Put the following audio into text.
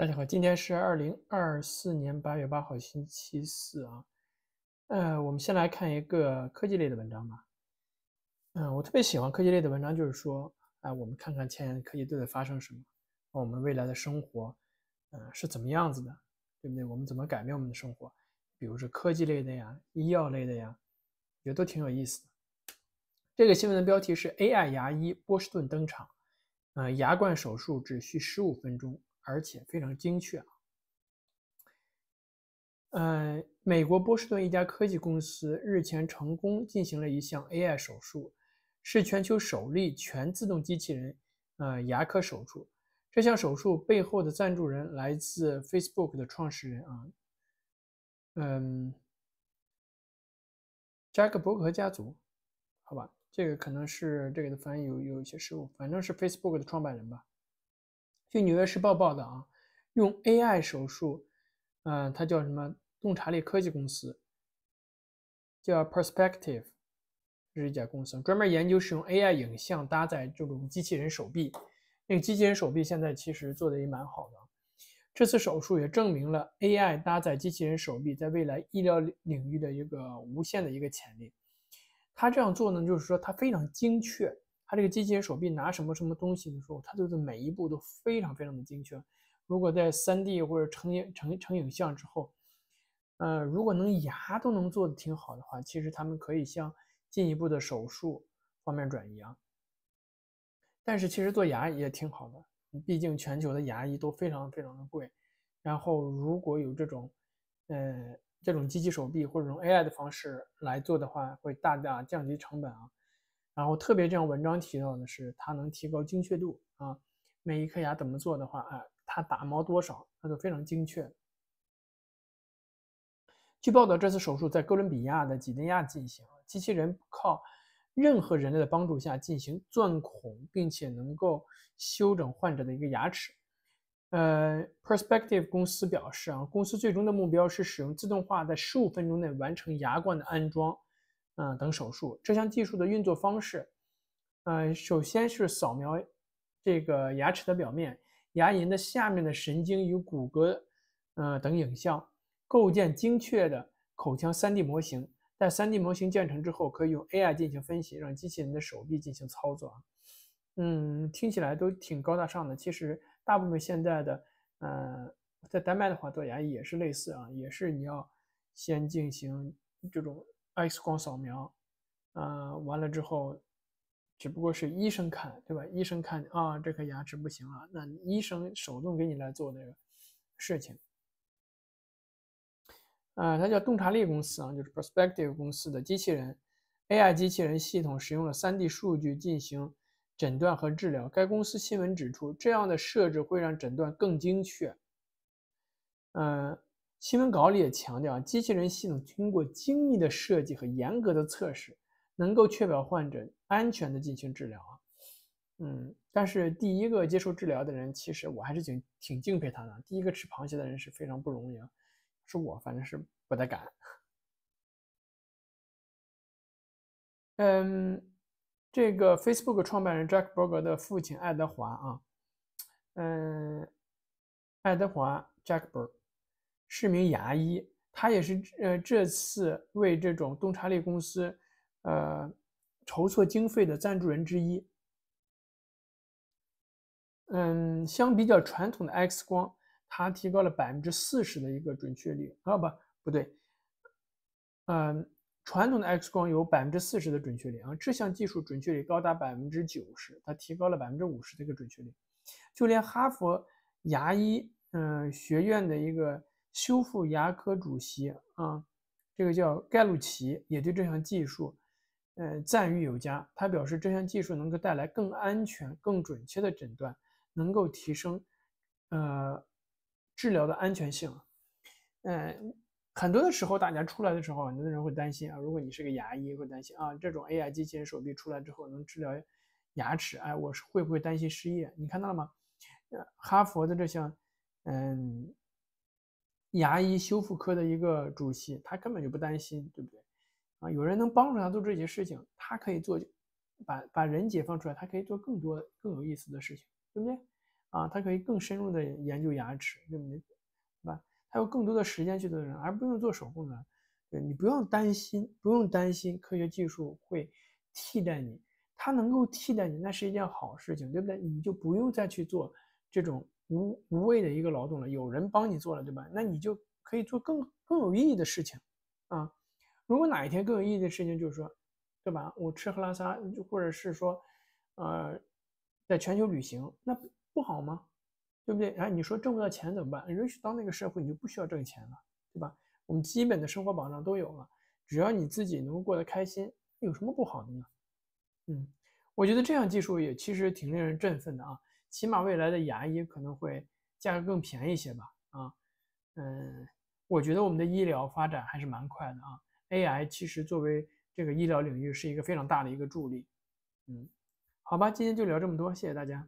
大家好，今天是二零二四年八月八号，星期四啊。呃，我们先来看一个科技类的文章吧。嗯，我特别喜欢科技类的文章，就是说，哎，我们看看前沿科技都在发生什么，我们未来的生活，嗯，是怎么样子的，对不对？我们怎么改变我们的生活？比如说科技类的呀，医药类的呀，也都挺有意思的。这个新闻的标题是 “AI 牙医波士顿登场”，嗯，牙冠手术只需十五分钟。而且非常精确啊！嗯，美国波士顿一家科技公司日前成功进行了一项 AI 手术，是全球首例全自动机器人呃牙科手术。这项手术背后的赞助人来自 Facebook 的创始人啊，嗯，扎克伯格家族，好吧，这个可能是这个的翻译有有一些失误，反正是 Facebook 的创办人吧。据《纽约时报》报道啊，用 AI 手术，嗯，它叫什么？洞察力科技公司，叫 Perspective，这是一家公司，专门研究使用 AI 影像搭载这种机器人手臂。那个机器人手臂现在其实做的也蛮好的。这次手术也证明了 AI 搭载机器人手臂在未来医疗领域的一个无限的一个潜力。它这样做呢，就是说它非常精确。它这个机器人手臂拿什么什么东西的时候，它就是每一步都非常非常的精确。如果在 3D 或者成影成成影像之后，呃，如果能牙都能做的挺好的话，其实他们可以向进一步的手术方面转移啊。但是其实做牙也挺好的，毕竟全球的牙医都非常非常的贵。然后如果有这种，呃，这种机器手臂或者用 AI 的方式来做的话，会大大降低成本啊。然后特别这样文章提到的是，它能提高精确度啊。每一颗牙怎么做的话，啊，它打磨多少，它都非常精确。据报道，这次手术在哥伦比亚的几内亚进行，机器人靠任何人类的帮助下进行钻孔，并且能够修整患者的一个牙齿。呃，Perspective 公司表示啊，公司最终的目标是使用自动化在十五分钟内完成牙冠的安装。嗯，等手术这项技术的运作方式，嗯，首先是扫描这个牙齿的表面、牙龈的下面的神经与骨骼，嗯，等影像，构建精确的口腔三 D 模型。在三 D 模型建成之后，可以用 AI 进行分析，让机器人的手臂进行操作啊。嗯，听起来都挺高大上的。其实大部分现在的，嗯，在丹麦的话做牙也是类似啊，也是你要先进行这种。X 光扫描，呃，完了之后，只不过是医生看，对吧？医生看啊，这颗牙齿不行了，那医生手动给你来做这个事情。啊，它叫洞察力公司啊，就是 Perspective 公司的机器人 AI 机器人系统，使用了 3D 数据进行诊断和治疗。该公司新闻指出，这样的设置会让诊断更精确。嗯。新闻稿里也强调机器人系统通过精密的设计和严格的测试，能够确保患者安全的进行治疗啊。嗯，但是第一个接受治疗的人，其实我还是挺挺敬佩他的。第一个吃螃蟹的人是非常不容易啊，是我反正是不太敢。嗯，这个 Facebook 创办人 Jackberg 的父亲爱德华啊，嗯，爱德华 Jackberg。是名牙医，他也是呃这次为这种洞察力公司，呃筹措经费的赞助人之一。嗯，相比较传统的 X 光，它提高了百分之四十的一个准确率。啊不，不对，嗯，传统的 X 光有百分之四十的准确率啊，这项技术准确率高达百分之九十，它提高了百分之五十的一个准确率。就连哈佛牙医嗯学院的一个。修复牙科主席啊，这个叫盖鲁奇，也对这项技术，呃，赞誉有加。他表示这项技术能够带来更安全、更准确的诊断，能够提升，呃，治疗的安全性。嗯，很多的时候大家出来的时候，很多人会担心啊，如果你是个牙医，会担心啊，这种 AI 机器人手臂出来之后，能治疗牙齿，哎，我是会不会担心失业？你看到了吗？呃，哈佛的这项，嗯。牙医修复科的一个主席，他根本就不担心，对不对？啊，有人能帮助他做这些事情，他可以做，把把人解放出来，他可以做更多更有意思的事情，对不对？啊，他可以更深入的研究牙齿，对不对？对吧？他有更多的时间去做人，而不用做手工呢。对你不用担心，不用担心科学技术会替代你，它能够替代你，那是一件好事情，对不对？你就不用再去做这种。无无谓的一个劳动了，有人帮你做了，对吧？那你就可以做更更有意义的事情啊。如果哪一天更有意义的事情就是说，对吧？我吃喝拉撒，或者是说，呃，在全球旅行，那不好吗？对不对？哎，你说挣不到钱怎么办？允许到那个社会，你就不需要挣钱了，对吧？我们基本的生活保障都有了，只要你自己能够过得开心，有什么不好的呢？嗯，我觉得这样技术也其实挺令人振奋的啊。起码未来的牙医可能会价格更便宜一些吧？啊，嗯，我觉得我们的医疗发展还是蛮快的啊。AI 其实作为这个医疗领域是一个非常大的一个助力。嗯，好吧，今天就聊这么多，谢谢大家。